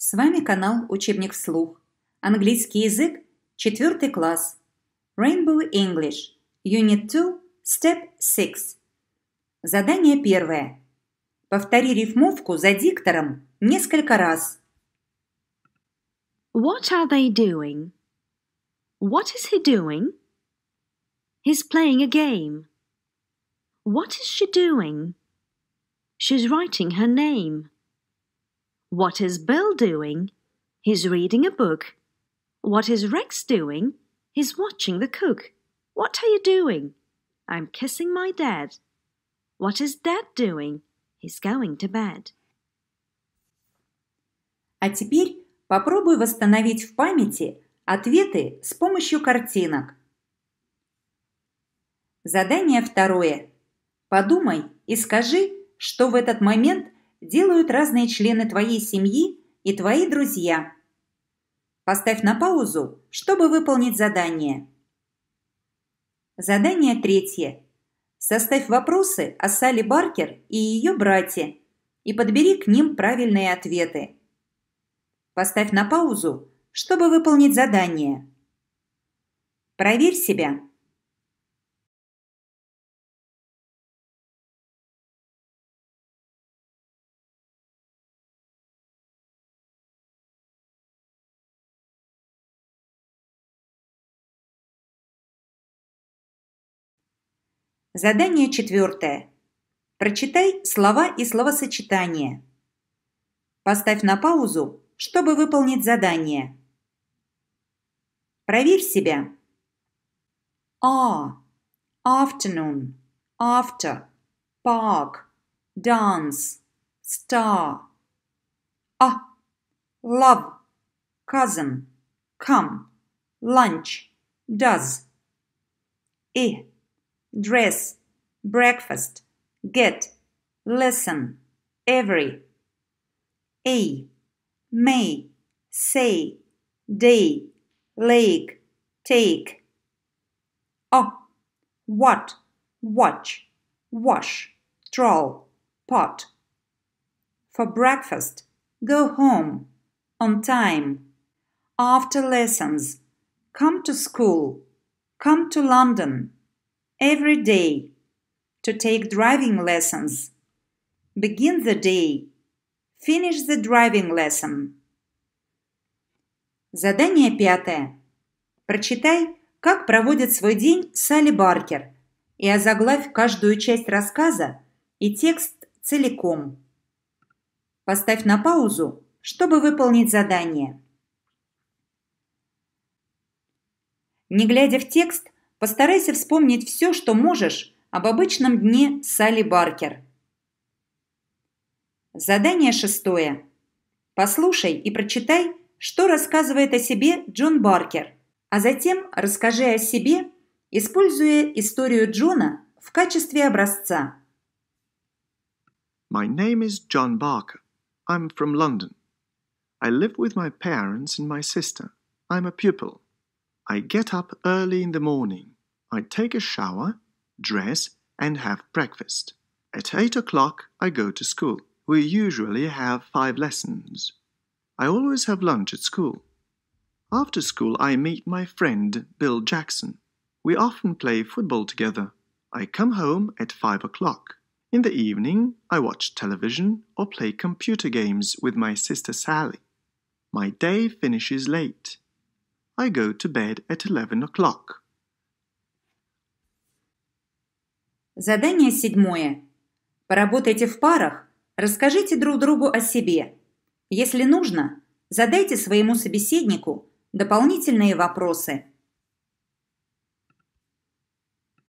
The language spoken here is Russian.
С вами канал «Учебник вслух». Английский язык, 4 класс. Rainbow English, Unit 2, Step 6. Задание первое. Повтори рифмовку за диктором несколько раз. What are they doing? What is he doing? He's playing a game. What is she doing? She's writing her name. What is Bill doing? He's reading a book. What is Rex doing? He's watching the cook. What are you doing? I'm kissing my dad. What is dad doing? He's going to bed. А теперь попробуй восстановить в памяти ответы с помощью картинок. Задание второе. Подумай и скажи, что в этот момент – делают разные члены твоей семьи и твои друзья. Поставь на паузу, чтобы выполнить задание. Задание третье. Составь вопросы о Салли Баркер и ее брате и подбери к ним правильные ответы. Поставь на паузу, чтобы выполнить задание. Проверь себя. Задание четвертое. Прочитай слова и словосочетания. Поставь на паузу, чтобы выполнить задание. Проверь себя. А. Afternoon. After. Park. Dance. Star. А. Love. Cousin. Come. Lunch. Does. И. E. Dress. breakfast, get, listen, every. A, may, say, day, lake, take. O, what, watch, wash, troll, pot. For breakfast, go home, on time. After lessons, come to school, come to London, every day. to take driving lessons. Begin the day. Finish the driving lesson. Задание пятое. Прочитай, как проводит свой день Салли Баркер и озаглавь каждую часть рассказа и текст целиком. Поставь на паузу, чтобы выполнить задание. Не глядя в текст, постарайся вспомнить все, что можешь, об обычном дне Салли Баркер. Задание шестое. Послушай и прочитай, что рассказывает о себе Джон Баркер, а затем расскажи о себе, используя историю Джона в качестве образца. My name is John Barker. I'm from London. I live with my parents and my sister. I'm a pupil. I get up early in the morning. I take a shower dress, and have breakfast. At 8 o'clock, I go to school. We usually have five lessons. I always have lunch at school. After school, I meet my friend Bill Jackson. We often play football together. I come home at 5 o'clock. In the evening, I watch television or play computer games with my sister Sally. My day finishes late. I go to bed at 11 o'clock. Задание седьмое. Поработайте в парах, расскажите друг другу о себе. Если нужно, задайте своему собеседнику дополнительные вопросы –